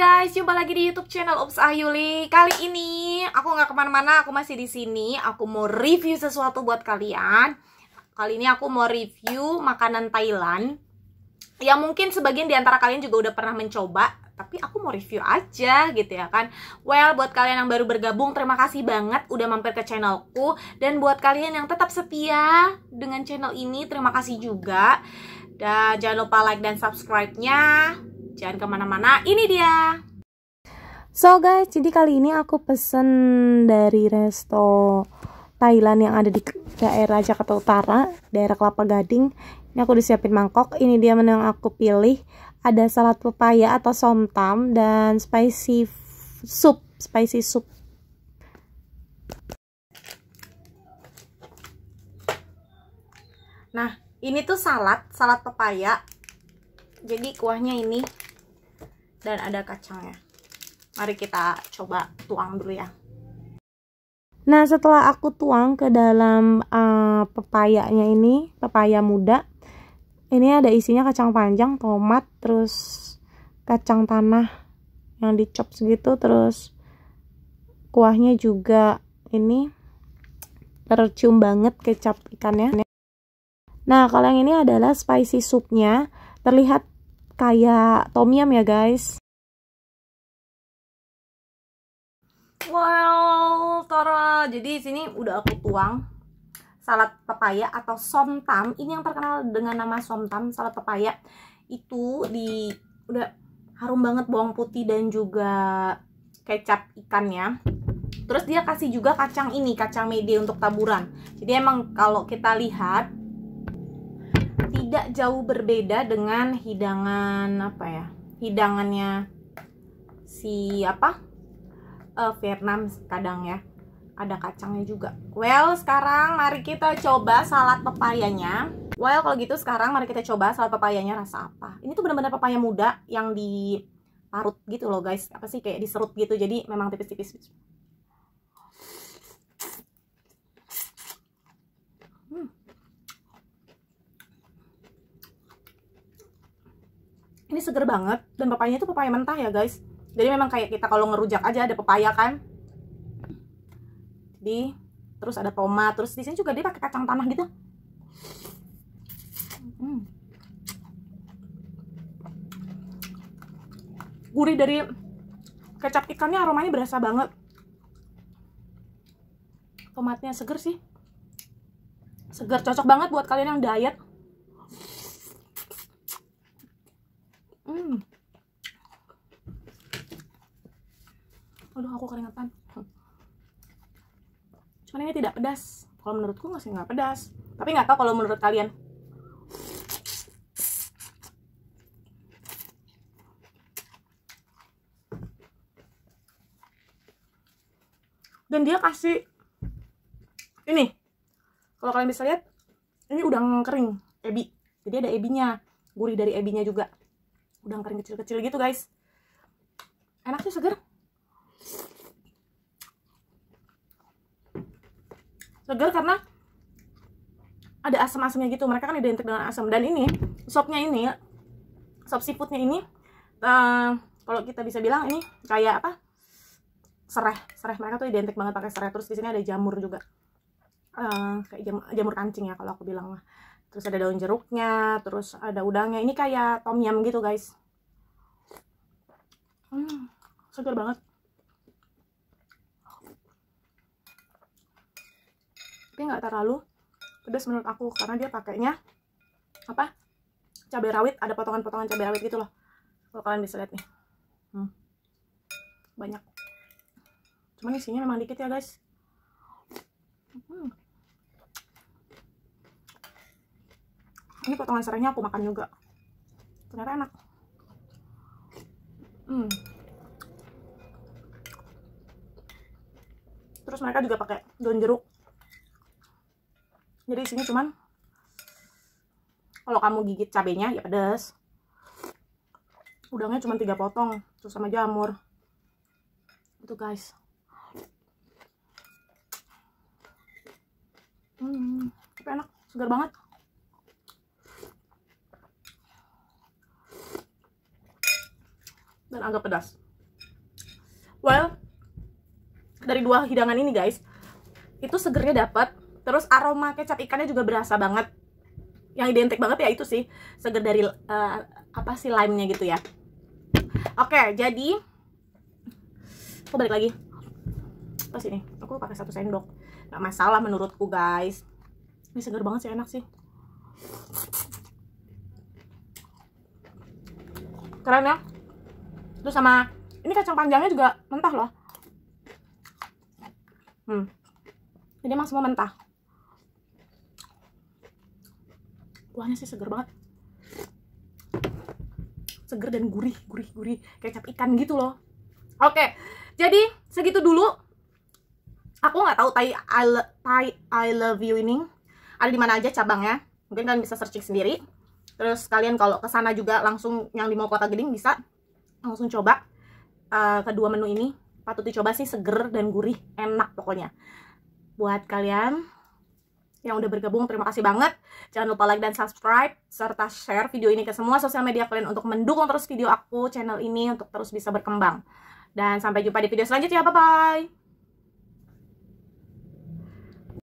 guys, jumpa lagi di YouTube channel Ups Ayuli. Kali ini aku nggak kemana-mana, aku masih di sini. Aku mau review sesuatu buat kalian. Kali ini aku mau review makanan Thailand. Ya mungkin sebagian di antara kalian juga udah pernah mencoba, tapi aku mau review aja gitu ya kan. Well, buat kalian yang baru bergabung, terima kasih banget udah mampir ke channelku. Dan buat kalian yang tetap setia dengan channel ini, terima kasih juga. Dan jangan lupa like dan subscribe-nya Jangan kemana-mana, ini dia! So guys, jadi kali ini aku pesen dari resto Thailand yang ada di daerah Jakarta Utara, daerah Kelapa Gading. Ini aku disiapin mangkok, ini dia menu yang aku pilih. Ada salad pepaya atau somtam dan spicy soup, spicy soup Nah, ini tuh salad, salad pepaya. Jadi kuahnya ini dan ada kacangnya. Mari kita coba tuang dulu ya. Nah, setelah aku tuang ke dalam uh, pepayanya ini, pepaya muda. Ini ada isinya kacang panjang, tomat, terus kacang tanah yang dicop segitu, terus kuahnya juga ini tercium banget kecap ikannya. Nah, kalau yang ini adalah spicy soupnya, Terlihat kayak tom ya guys. Wow, Toro. Jadi sini udah aku tuang salad pepaya atau somtam. Ini yang terkenal dengan nama somtam, salad pepaya. Itu di udah harum banget bawang putih dan juga kecap ikannya. Terus dia kasih juga kacang ini, kacang mede untuk taburan. Jadi emang kalau kita lihat tidak jauh berbeda dengan hidangan apa ya hidangannya si apa uh, Vietnam kadang ya ada kacangnya juga well sekarang mari kita coba salad pepayanya well kalau gitu sekarang mari kita coba salad pepayanya rasa apa ini tuh benar-benar pepaya muda yang diparut gitu loh guys apa sih kayak diserut gitu jadi memang tipis-tipis ini seger banget dan pepayanya itu pepaya mentah ya guys jadi memang kayak kita kalau ngerujak aja ada pepaya kan di terus ada tomat terus di sini juga dia pakai kacang tanah gitu hmm. gurih dari kecap ikannya aromanya berasa banget tomatnya seger sih seger cocok banget buat kalian yang diet aduh aku keringetan cuman ini tidak pedas kalau menurutku nggak sih nggak pedas tapi nggak tahu kalau menurut kalian dan dia kasih ini kalau kalian bisa lihat ini udang kering ebi jadi ada ebinya gurih dari ebinya juga udang kering kecil-kecil gitu guys enak sih seger segar karena ada asam-asamnya gitu mereka kan identik dengan asam dan ini sopnya ini sop seafoodnya ini uh, kalau kita bisa bilang ini kayak apa sereh sereh mereka tuh identik banget pakai sereh terus di sini ada jamur juga uh, kayak jam, jamur kancing ya kalau aku bilang lah terus ada daun jeruknya terus ada udangnya ini kayak tom yum gitu guys hmm, segar banget tapi nggak terlalu pedas menurut aku karena dia pakainya apa cabai rawit ada potongan-potongan cabai rawit gitu loh kalau kalian bisa lihat nih hmm. banyak cuman isinya memang dikit ya guys hmm. ini potongan serainya aku makan juga ternyata enak hmm. terus mereka juga pakai daun jeruk jadi isinya cuman kalau kamu gigit cabenya ya pedes udangnya cuma tiga potong terus sama jamur itu guys hmm, tapi enak segar banget dan agak pedas well dari dua hidangan ini guys itu segernya dapat terus aroma kecap ikannya juga berasa banget yang identik banget ya itu sih seger dari uh, apa sih lime-nya gitu ya oke okay, jadi aku balik lagi pas ini aku pakai satu sendok nggak masalah menurutku guys ini seger banget sih enak sih keren ya terus sama ini kacang panjangnya juga mentah loh hmm jadi emang semua mentah Kuahnya sih seger banget. Seger dan gurih, gurih, gurih. kecap ikan gitu loh. Oke, jadi segitu dulu. Aku nggak tahu Thai I, Thai I Love You ini ada di mana aja cabangnya. Mungkin kalian bisa searching sendiri. Terus kalian kalau ke sana juga langsung yang di mau Kota Gading bisa langsung coba uh, kedua menu ini. Patut dicoba sih seger dan gurih, enak pokoknya. Buat kalian yang udah bergabung terima kasih banget jangan lupa like dan subscribe serta share video ini ke semua sosial media kalian untuk mendukung terus video aku channel ini untuk terus bisa berkembang dan sampai jumpa di video selanjutnya bye bye